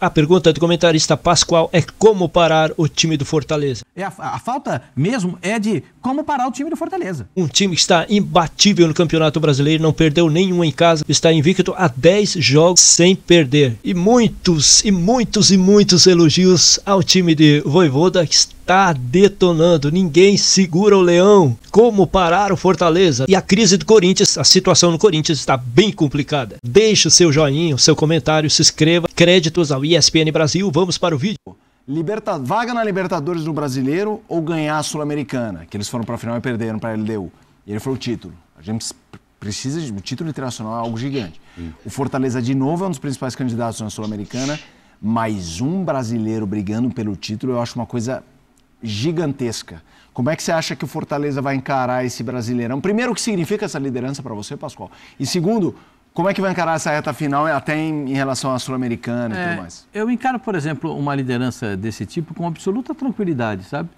A pergunta do comentarista Pascoal é como parar o time do Fortaleza. É a, a, falta mesmo é de como parar o time do Fortaleza. Um time que está imbatível no Campeonato Brasileiro, não perdeu nenhum em casa, está invicto a 10 jogos sem perder. E muitos, e muitos, e muitos elogios ao time de Voivoda que está detonando. Ninguém segura o leão. Como parar o Fortaleza? E a crise do Corinthians, a situação no Corinthians está bem complicada. Deixe o seu joinha, o seu comentário, se inscreva. Créditos ao ESPN Brasil, vamos para o vídeo. Liberta... Vaga na Libertadores do Brasileiro ou ganhar a Sul-Americana, que eles foram para a final e perderam para a LDU. E ele foi o título. A gente precisa de um título internacional, é algo gigante. O Fortaleza, de novo, é um dos principais candidatos na Sul-Americana, Mais um brasileiro brigando pelo título, eu acho uma coisa gigantesca. Como é que você acha que o Fortaleza vai encarar esse brasileirão? Primeiro, o que significa essa liderança para você, Pascoal? E segundo, como é que vai encarar essa reta final, eh, até em, em relação à Sul-Americana é, e tudo mais? Eu encaro, por exemplo, uma liderança desse tipo com absoluta tranquilidade, sabe?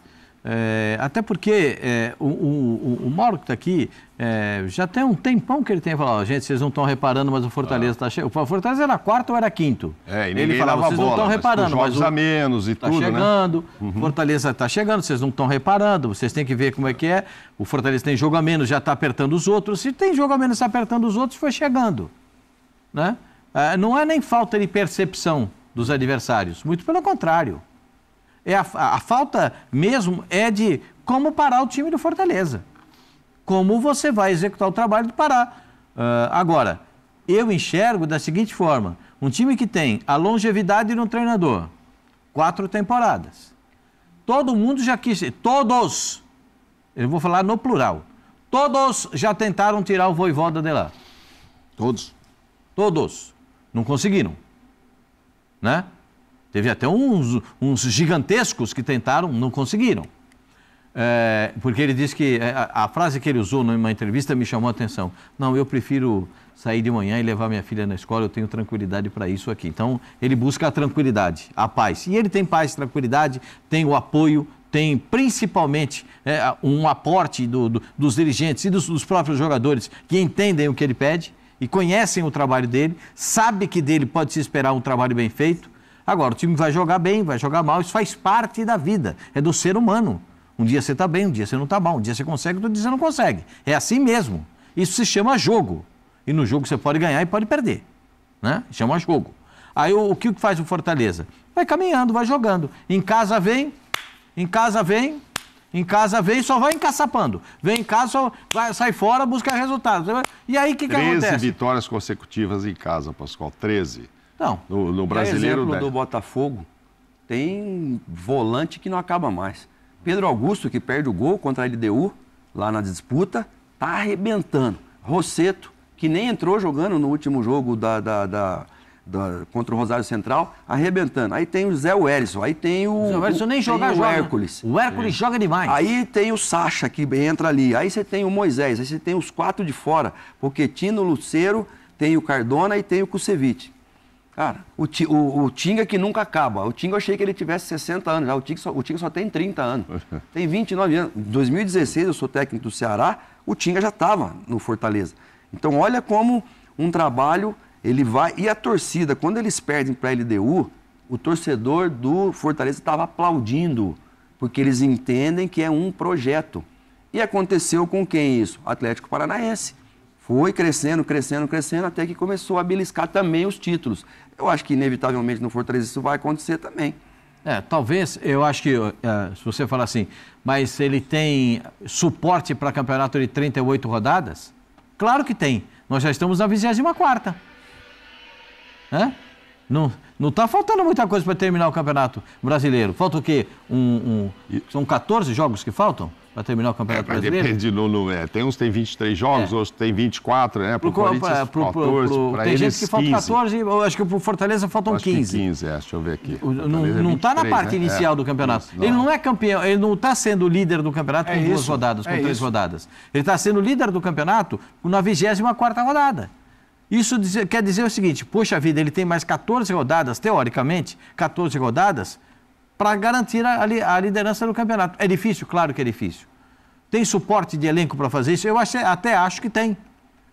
É, até porque é, o, o, o, Mauro que está aqui, é, já tem um tempão que ele tem falado, gente, vocês não estão reparando, mas o Fortaleza está ah. Tá chegando. O Fortaleza era quarto ou era quinto? É, e ele falava, vocês bola, não estão reparando. Mas, mas o... a menos e tá tudo, né? chegando, né? Uhum. Fortaleza está chegando, vocês não estão reparando, vocês têm que ver como é que é. O Fortaleza tem jogo a menos, já está apertando os outros. Se tem jogo a menos, está apertando os outros, foi chegando. Né? É, não é nem falta de percepção dos adversários, muito pelo contrário. É a, a falta mesmo é de como parar o time do Fortaleza. Como você vai executar o trabalho do Pará. Uh, agora, eu enxergo da seguinte forma: um time que tem a longevidade no treinador, quatro temporadas. Todo mundo já quis, todos, eu vou falar no plural, todos já tentaram tirar o Voivoda de lá. Todos? Todos. Não conseguiram. Né? Teve até uns, uns gigantescos que tentaram, não conseguiram. É, porque ele disse que é, a, a, frase que ele usou numa entrevista me chamou a atenção. Não, eu prefiro sair de manhã e levar minha filha na escola, eu tenho tranquilidade para isso aqui. Então, ele busca a tranquilidade, a paz. E ele tem paz, tranquilidade, tem o apoio, tem principalmente é, um aporte do, do, dos dirigentes e dos, dos próprios jogadores que entendem o que ele pede e conhecem o trabalho dele, sabe que dele pode se esperar um trabalho bem feito Agora, o time vai jogar bem, vai jogar mal, isso faz parte da vida, é do ser humano. Um dia você está bem, um dia você não está mal, um dia você consegue, outro dia você não consegue. É assim mesmo. Isso se chama jogo. E no jogo você pode ganhar e pode perder. Né? Chama jogo. Aí o, que faz o Fortaleza? Vai caminhando, vai jogando. Em casa vem, em casa vem, em casa vem, só vai encaçapando. Vem em casa, só vai, sai fora, busca resultados. E aí o que, que acontece? 13 vitórias consecutivas em casa, Pascoal. 13. Não. No, no brasileiro. exemplo né? do Botafogo, tem volante que não acaba mais. Pedro Augusto, que perde o gol contra a LDU lá na disputa, tá arrebentando. Rosseto, que nem entrou jogando no último jogo da, da, da, da contra o Rosário Central, arrebentando. Aí tem o Zé Wellison, aí tem o. Zé Wellison nem joga, O Hércules. O Hércules é. joga demais. Aí tem o Sacha, que entra ali. Aí você tem o Moisés, aí você tem os quatro de fora. Poquetino, Luceiro, tem o Cardona e tem o Kusevich. Cara, o, o, o, Tinga é que nunca acaba. O Tinga eu achei que ele tivesse 60 anos. Já. Ah, o, Tinga só, o Tinga só tem 30 anos. Tem 29 anos. Em 2016, eu sou técnico do Ceará, o Tinga já estava no Fortaleza. Então, olha como um trabalho ele vai. E a torcida, quando eles perdem para a LDU, o torcedor do Fortaleza estava aplaudindo, porque eles entendem que é um projeto. E aconteceu com quem isso? Atlético Paranaense. Foi crescendo, crescendo, crescendo, até que começou a beliscar também os títulos. Eu acho que, inevitavelmente, no Fortaleza isso vai acontecer também. É, talvez, eu acho que, uh, se você falar assim, mas ele tem suporte para campeonato de 38 rodadas? Claro que tem. Nós já estamos na 24. Né? Não, não tá faltando muita coisa para terminar o campeonato brasileiro. Falta o quê? Um, um, são 14 jogos que faltam? para terminar o Campeonato é, Brasileiro? Depende, no, no, é, tem uns que tem 23 jogos, é. outros tem 24, né? Para o Corinthians, pro, 14, pro, pro, é, Tem gente que falta 14, eu acho que para o Fortaleza faltam acho 15. 15, é, deixa eu ver aqui. O, não está é na parte né? inicial do campeonato. Não. Ele não é campeão, ele não está sendo líder do campeonato com duas rodadas, com três isso. rodadas. Ele está sendo líder do campeonato na 24 rodada. Isso quer dizer o seguinte, poxa vida, ele tem mais 14 rodadas, teoricamente, 14 rodadas, para garantir a, a, liderança do campeonato. É difícil? Claro que é difícil. Tem suporte de elenco para fazer isso? Eu até acho que tem.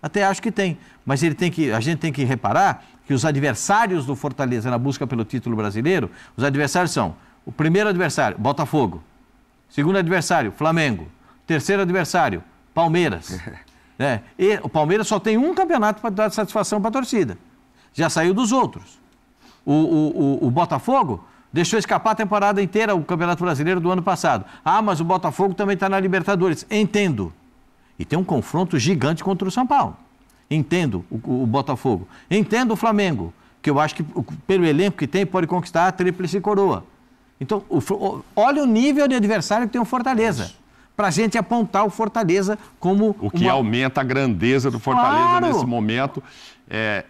Até acho que tem. Mas ele tem que, a gente tem que reparar que os adversários do Fortaleza na busca pelo título brasileiro, os adversários são o primeiro adversário, Botafogo. Segundo adversário, Flamengo. Terceiro adversário, Palmeiras. né? E o Palmeiras só tem um campeonato para dar satisfação para a torcida. Já saiu dos outros. O, o, o, o Botafogo Deixou escapar a temporada inteira o Campeonato Brasileiro do ano passado. Ah, mas o Botafogo também está na Libertadores. Entendo. E tem um confronto gigante contra o São Paulo. Entendo o, o Botafogo. Entendo o Flamengo, que eu acho que pelo elenco que tem pode conquistar a tríplice coroa. Então, o, o, olha o nível de adversário que tem o Fortaleza. para a gente apontar o Fortaleza como. O que uma... aumenta a grandeza do Fortaleza claro. nesse momento. É,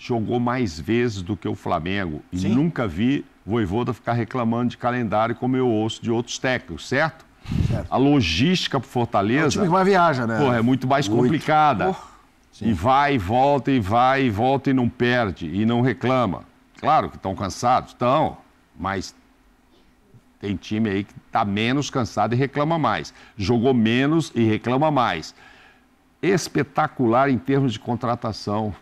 jogou mais vezes do que o Flamengo. E Sim. nunca vi Voivoda ficar reclamando de calendário como eu ouço de outros técnicos, certo? certo. A logística para Fortaleza. É o time que mais viaja, né? Porra, é muito mais muito. complicada. E vai, e volta, e vai, e volta, e não perde, e não reclama. Claro que estão cansados, estão, mas tem time aí que está menos cansado e reclama mais. Jogou menos e reclama mais. Espetacular em termos de contratação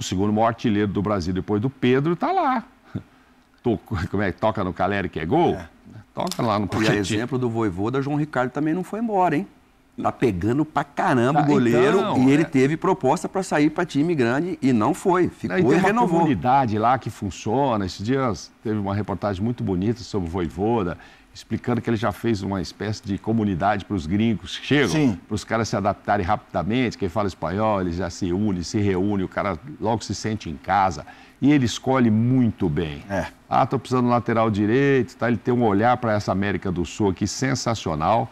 o segundo maior artilheiro do Brasil depois do Pedro, está lá. Toca, como é, toca no Caleri que é gol? É. Toca lá no Pochettino. E exemplo do Voivoda, João Ricardo também não foi embora, hein? Tá pegando pra caramba tá, o goleiro então, e é. ele teve proposta para sair para time grande e não foi. Ficou e, tem e renovou. Uma comunidade lá que funciona. Esses dias teve uma reportagem muito bonita sobre o Voivoda explicando que ele já fez uma espécie de comunidade para os gringos que chegam, para os caras se adaptarem rapidamente. Quem fala espanhol, eles já se unem se reúnem o cara logo se sente em casa. E ele escolhe muito bem. É. Ah, estou precisando do lateral direito, tá? ele tem um olhar para essa América do Sul aqui sensacional.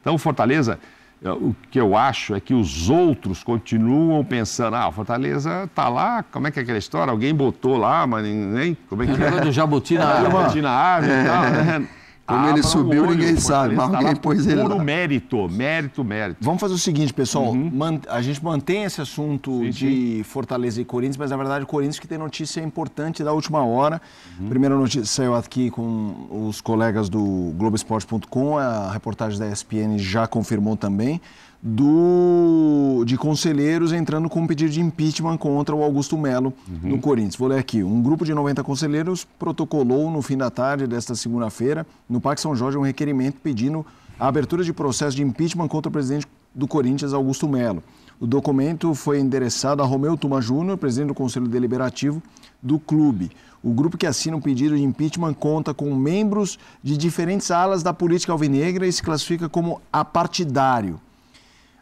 Então, Fortaleza, eh, o que eu acho é que os outros continuam pensando, ah, Fortaleza está lá, como é que é aquela história? Alguém botou lá, mas nem... Como é que é? do Jabuti na árvore. Jabuti na árvore e tal, é. né? Como ele ah, subiu, ninguém sabe, mas alguém tá pôs ele puro lá. mérito, mérito, mérito. Vamos fazer o seguinte, pessoal. Uhum. A gente mantém esse assunto sim, de sim. Fortaleza e Corinthians, mas na verdade Corinthians que tem notícia importante da última hora. Uhum. Primeira notícia saiu aqui com os colegas do Globoesporte.com, a reportagem da ESPN já confirmou também do, de conselheiros entrando com um pedido de impeachment contra o Augusto Melo uhum. no Corinthians. Vou ler aqui. Um grupo de 90 conselheiros protocolou no fim da tarde desta segunda-feira, no Parque São Jorge, um requerimento pedindo a abertura de processo de impeachment contra o presidente do Corinthians, Augusto Melo. O documento foi endereçado a Romeu Tuma Júnior, presidente do Conselho Deliberativo do clube. O grupo que assina o pedido de impeachment conta com membros de diferentes alas da política alvinegra e se classifica como apartidário.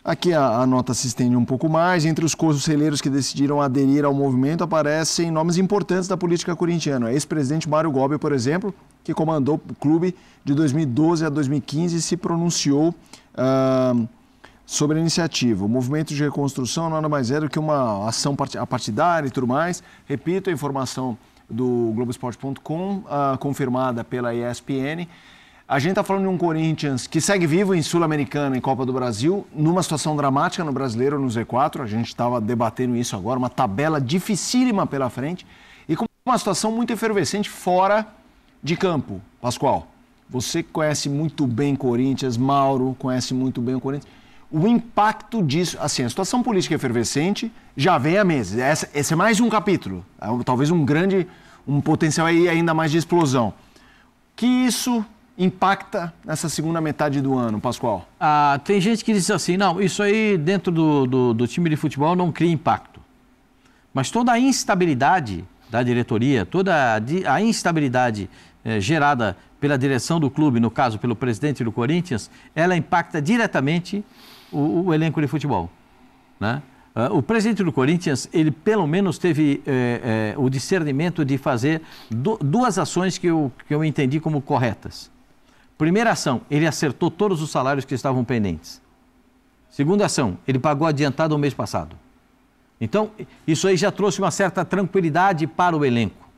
Aqui a, a, nota se estende um pouco mais. Entre os conselheiros que decidiram aderir ao movimento aparecem nomes importantes da política corintiana. Ex-presidente Mário Gobi, por exemplo, que comandou o clube de 2012 a 2015 e se pronunciou sobre a iniciativa. O movimento de reconstrução nada mais é do que uma ação partidária e tudo mais. Repito, a informação do Globoesporte.com, ah, confirmada pela ESPN. A gente está falando de um Corinthians que segue vivo em Sul-Americana e Copa do Brasil, numa situação dramática no Brasileiro, no Z4. A gente estava debatendo isso agora, uma tabela dificílima pela frente e com uma situação muito efervescente fora de campo. Pascoal, você conhece muito bem Corinthians, Mauro conhece muito bem o Corinthians. O impacto disso, assim, a situação política é efervescente já vem há meses. esse é mais um capítulo, é talvez um grande, um potencial aí ainda mais de explosão. Que isso impacta nessa segunda metade do ano, Pascoal? Ah, tem gente que diz assim, não, isso aí dentro do, do, do time de futebol não cria impacto. Mas toda a instabilidade da diretoria, toda a, a instabilidade eh, gerada pela direção do clube, no caso pelo presidente do Corinthians, ela impacta diretamente o, o elenco de futebol. Né? Ah, o presidente do Corinthians, ele pelo menos teve eh, eh, o discernimento de fazer do, duas ações que eu, que eu entendi como corretas. Primeira ação, ele acertou todos os salários que estavam pendentes. Segunda ação, ele pagou adiantado o mês passado. Então, isso aí já trouxe uma certa tranquilidade para o elenco.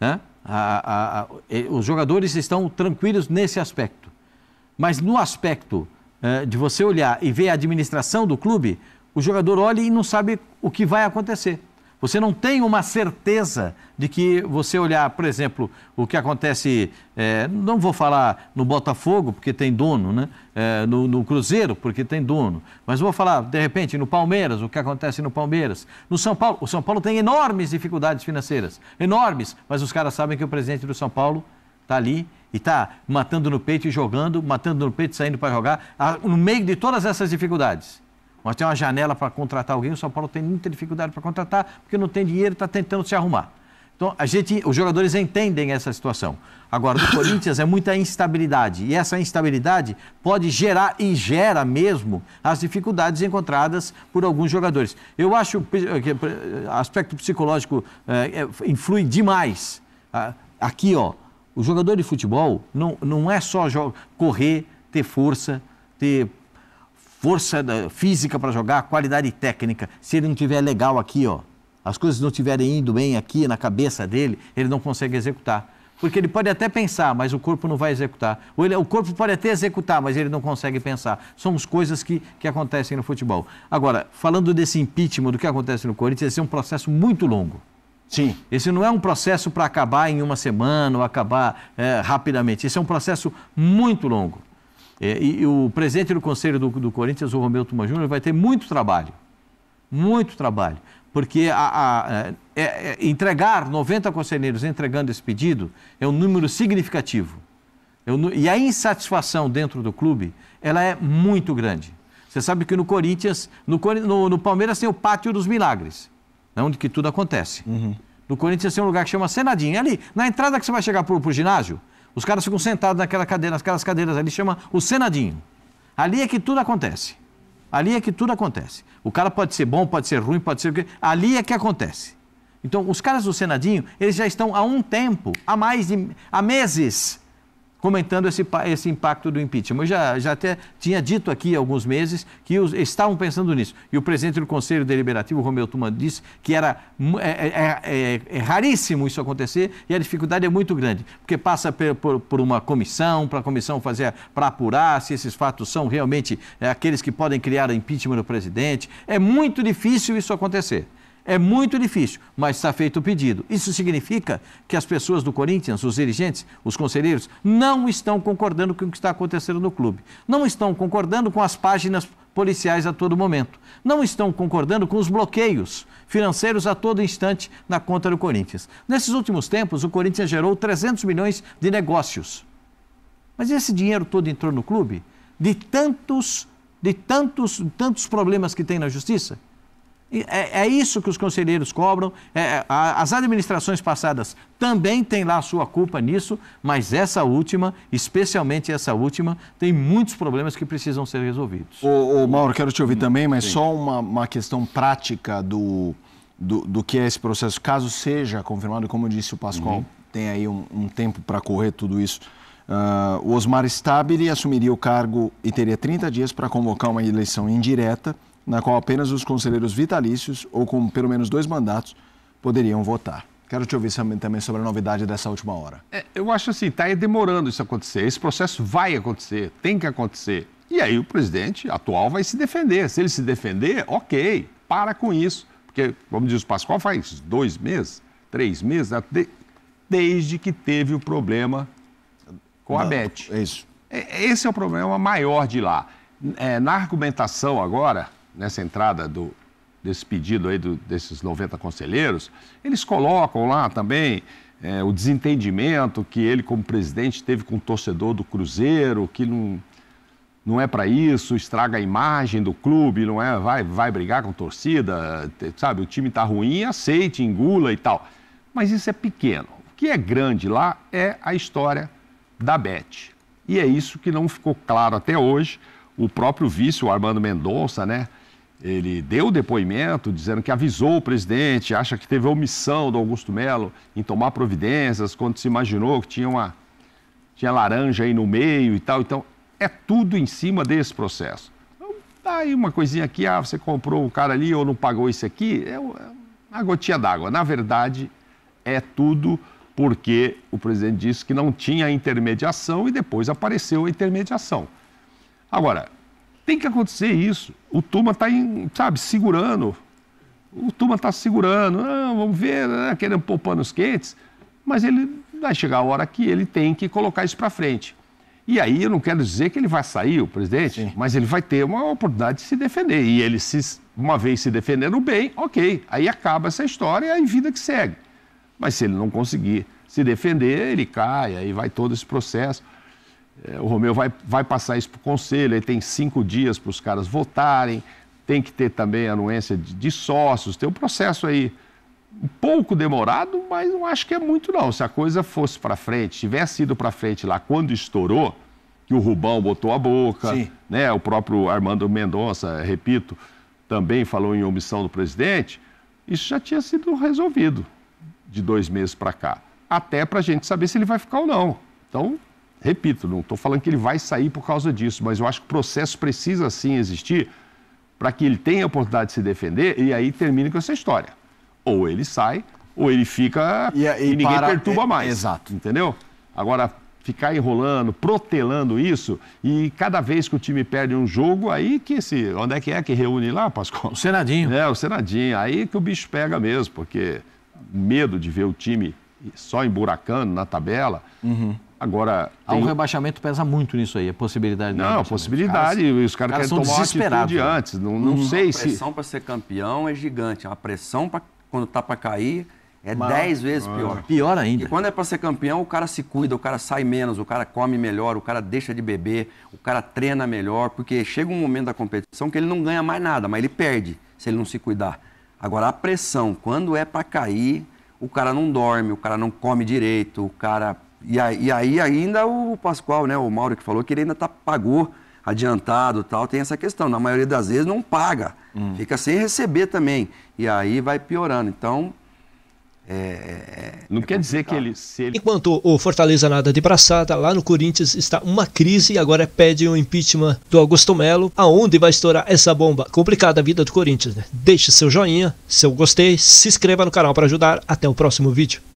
Né? A, a, a, os jogadores estão tranquilos nesse aspecto. Mas no aspecto eh, de você olhar e ver a administração do clube, o jogador olha e não sabe o que vai acontecer. Você não tem uma certeza de que você olhar, por exemplo, o que acontece, é, não vou falar no Botafogo, porque tem dono, né? É, no, no, Cruzeiro, porque tem dono, mas vou falar, de repente, no Palmeiras, o que acontece no Palmeiras. No São Paulo, o São Paulo tem enormes dificuldades financeiras, enormes, mas os caras sabem que o presidente do São Paulo está ali e está matando no peito e jogando, matando no peito e saindo para jogar, no meio de todas essas dificuldades. Nós temos uma janela para contratar alguém, o São Paulo tem muita dificuldade para contratar, porque não tem dinheiro, está tentando se arrumar. Então, a gente, os jogadores entendem essa situação. Agora, do Corinthians é muita instabilidade. E essa instabilidade pode gerar e gera mesmo as dificuldades encontradas por alguns jogadores. Eu acho que eh, aspecto psicológico é, influi demais. Ah, aqui, ó, o jogador de futebol não, não é só correr, ter força, ter força física para jogar, qualidade técnica. Se ele não tiver legal aqui, ó, as coisas não estiverem indo bem aqui na cabeça dele, ele não consegue executar. Porque ele pode até pensar, mas o corpo não vai executar. Ele, o corpo pode até executar, mas ele não consegue pensar. São as coisas que, que acontecem no futebol. Agora, falando desse impeachment, do que acontece no Corinthians, esse é um processo muito longo. Sim. Esse não é um processo para acabar em uma semana ou acabar é, rapidamente. Esse é um processo muito longo. É, e, o presidente do Conselho do, do Corinthians, o Romeu Tuma Júnior, vai ter muito trabalho. Muito trabalho. Porque a, a, é, é entregar 90 conselheiros entregando esse pedido é um número significativo. Eu, é e a insatisfação dentro do clube, ela é muito grande. Você sabe que no Corinthians, no, no, no Palmeiras tem o Pátio dos Milagres, é onde que tudo acontece. Uhum. No Corinthians tem um lugar que chama Senadinha. Ali, na entrada que você vai chegar para o ginásio, os caras ficam sentados naquela cadeira, naquelas cadeiras ali, chama o Senadinho. Ali é que tudo acontece. Ali é que tudo acontece. O cara pode ser bom, pode ser ruim, pode ser. Ali é que acontece. Então, os caras do Senadinho, eles já estão há um tempo, há mais de. há meses comentando esse, esse impacto do impeachment. Eu já, já até tinha dito aqui há alguns meses que os, estavam pensando nisso. E o presidente do Conselho Deliberativo, Romeu Tuma, disse que era é é, é, é, é, raríssimo isso acontecer e a dificuldade é muito grande, porque passa por, por, por uma comissão, para a comissão fazer, para apurar se esses fatos são realmente é, aqueles que podem criar o impeachment do presidente. É muito difícil isso acontecer. É muito difícil, mas está feito o pedido. Isso significa que as pessoas do Corinthians, os dirigentes, os conselheiros, não estão concordando com o que está acontecendo no clube. Não estão concordando com as páginas policiais a todo momento. Não estão concordando com os bloqueios financeiros a todo instante na conta do Corinthians. Nesses últimos tempos, o Corinthians gerou 300 milhões de negócios. Mas esse dinheiro todo entrou no clube de tantos, de tantos, tantos problemas que tem na justiça? É, é isso que os conselheiros cobram. É, é, a, as administrações passadas também têm lá a sua culpa nisso, mas essa última, especialmente essa última, tem muitos problemas que precisam ser resolvidos. Ô, ô Mauro, quero te ouvir também, mas Sim. só uma, uma questão prática do, do, do, que é esse processo. Caso seja confirmado, como disse o Pascoal, uhum. tem aí um, um tempo para correr tudo isso. Uh, o Osmar Stabile assumiria o cargo e teria 30 dias para convocar uma eleição indireta na qual apenas os conselheiros vitalícios ou com pelo menos dois mandatos poderiam votar. Quero te ouvir também sobre a novidade dessa última hora. É, eu acho assim, está demorando isso acontecer. Esse processo vai acontecer, tem que acontecer. E aí o presidente atual vai se defender. Se ele se defender, ok, para com isso. Porque, como diz o Pascoal, faz dois meses, três meses, né? de... desde que teve o problema com a Beth. É isso. É, esse é o problema maior de lá. É, na argumentação agora, nessa entrada do, desse pedido aí do, desses 90 conselheiros, eles colocam lá também é, o desentendimento que ele, como presidente, teve com o torcedor do Cruzeiro, que não, não é para isso, estraga a imagem do clube, não é, vai, vai brigar com a torcida, sabe, o time está ruim, aceite, engula e tal. Mas isso é pequeno. O que é grande lá é a história da Bet. E é isso que não ficou claro até hoje. O próprio vice, o Armando Mendonça, né? ele deu depoimento dizendo que avisou o presidente, acha que teve omissão do Augusto Melo em tomar providências quando se imaginou que tinha uma tinha laranja aí no meio e tal. Então, é tudo em cima desse processo. Então, dá tá aí uma coisinha aqui, ah, você comprou o cara ali ou não pagou isso aqui, é, é uma gotinha d'água. Na verdade, é tudo porque o presidente disse que não tinha intermediação e depois apareceu a intermediação. Agora, tem que acontecer isso. O Tuma está, sabe, segurando. O Tuma está segurando. Não, ah, vamos ver, né? querendo poupar nos quentes. Mas ele vai chegar a hora que ele tem que colocar isso para frente. E aí eu não quero dizer que ele vai sair, o presidente, Sim. mas ele vai ter uma oportunidade de se defender. E ele, se, uma vez se defendendo bem, ok. Aí acaba essa história e a vida que segue. Mas se ele não conseguir se defender, ele cai, aí vai todo esse processo. É, o Romeu vai, vai passar isso para o conselho, aí tem cinco dias para os caras votarem, tem que ter também anuência de, de sócios, tem um processo aí um pouco demorado, mas não acho que é muito não. Se a coisa fosse para frente, tivesse ido para frente lá quando estourou, que o Rubão botou a boca, né? O próprio Armando Mendonça, repito, também falou em omissão do presidente. Isso já tinha sido resolvido de dois meses para cá, até para a gente saber se ele vai ficar ou não. Então Repito, não estou falando que ele vai sair por causa disso, mas eu acho que o processo precisa sim existir para que ele tenha a oportunidade de se defender e aí termine com essa história. Ou ele sai, ou ele fica e, e, e ninguém para... perturba é, mais. exato. Entendeu? Agora, ficar enrolando, protelando isso, e cada vez que o time perde um jogo, aí que se. Onde é que é que reúne lá, Pascoal? O Senadinho. É, o Senadinho. Aí que o bicho pega mesmo, porque medo de ver o time só emburacando na tabela. Uhum. Agora. Tem... O rebaixamento pesa muito nisso aí, a possibilidade Não, a possibilidade. Os caras, os caras, os caras querem tomar atitude né? antes. Não, não sei se. A pressão para ser campeão é gigante. É a pressão pra, quando tá para cair é 10 vezes ah. pior. Pior ainda. E quando é para ser campeão, o cara se cuida, o cara sai menos, o cara come melhor, o cara deixa de beber, o cara treina melhor, porque chega um momento da competição que ele não ganha mais nada, mas ele perde se ele não se cuidar. Agora, a pressão, quando é para cair, o cara não dorme, o cara não come direito, o cara e aí, e aí, ainda o Pascoal, né, o Mauro que falou que ele ainda tá, pagou adiantado tal, tem essa questão. Na maioria das vezes não paga, hum. fica sem receber também. E aí vai piorando. Então. É, é não é quer dizer que ele, ele, Enquanto o Fortaleza nada de braçada, lá no Corinthians está uma crise e agora pede um impeachment do Augusto Melo. Aonde vai estourar essa bomba? Complicada a vida do Corinthians, né? Deixe seu joinha, seu gostei, se inscreva no canal para ajudar. Até o próximo vídeo.